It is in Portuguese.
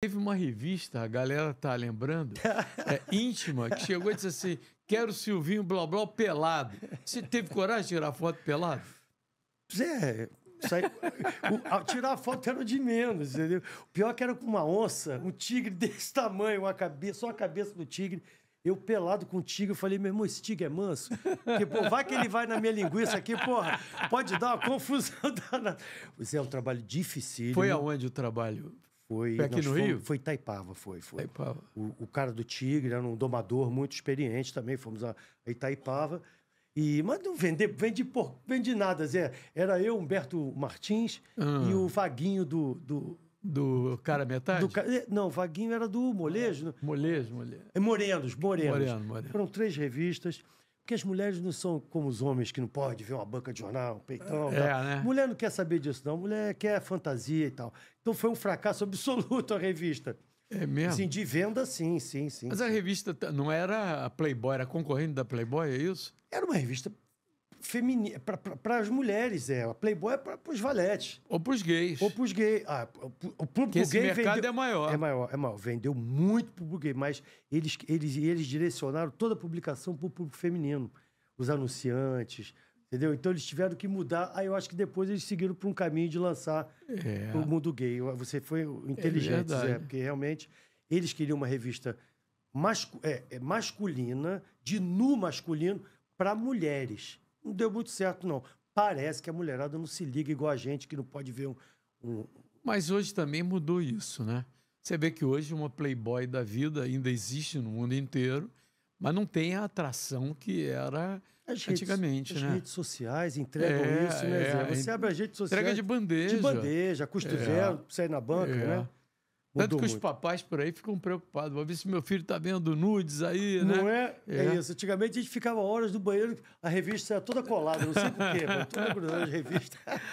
Teve uma revista, a galera tá lembrando, é, íntima, que chegou e disse assim: quero Silvinho Blá Blá pelado. Você teve coragem de tirar foto pelado? Zé, Sai... O... tirar a foto era de menos, entendeu? O pior é que era com uma onça, um tigre desse tamanho, uma cabeça, só a cabeça do tigre. Eu pelado com o tigre, eu falei, meu irmão, esse tigre é manso. Porque, pô, vai que ele vai na minha linguiça aqui, porra, pode dar uma confusão Pois é, é um trabalho difícil. Foi aonde o trabalho? Foi, foi aqui no fomos, Rio? Foi Itaipava, foi. foi. Itaipava. O, o, cara do Tigre era um domador muito experiente também, fomos a, Itaipava. E, mas não vende, vende, por, vende nada, Zé. Era eu, Humberto Martins ah. e o Vaguinho do, do do cara metade? Do, é, não, Vaguinho era do Molejo. Né? Molejo, Molejo. É Morenos, Morenos. Moreno, Foram três revistas. Porque as mulheres não são como os homens, que não pode ver uma banca de jornal, um peitão. É, tal. né? Mulher não quer saber disso, não. Mulher quer fantasia e tal. Então foi um fracasso absoluto a revista. É mesmo? Sim, de venda, sim, sim, sim. Mas a revista não era a Playboy, era concorrente da Playboy, é isso? Era uma revista feminina. Para as mulheres, é. A Playboy é para os valetes. Ou para os gays. Ou para os gays. Ah, o público gay. Esse mercado vendeu, é maior. É maior, é maior. Vendeu muito público gay, mas eles, eles, eles direcionaram toda a publicação para o público feminino. Os anunciantes. Entendeu? Então eles tiveram que mudar. Aí eu acho que depois eles seguiram por um caminho de lançar é. o mundo gay. Você foi inteligente, é Zé, porque realmente eles queriam uma revista mascu é, é masculina, de nu masculino, para mulheres não deu muito certo, não. Parece que a mulherada não se liga igual a gente, que não pode ver um. um... Mas hoje também mudou isso, né? Você vê que hoje uma Playboy da vida ainda existe no mundo inteiro, mas não tem a atração que era as antigamente. Redes, né? As redes sociais entregam é, isso, né, é, Você é. abre as redes sociais. Entrega de bandeja. De bandeja, custo é, zero, sai na banca, é. né? Tanto que muito. os papais por aí ficam preocupados. Vou ver se meu filho está vendo nudes aí, né? Não é? é? é? isso. Antigamente a gente ficava horas no banheiro, a revista era toda colada, não sei porquê, mas toda grudada de revista.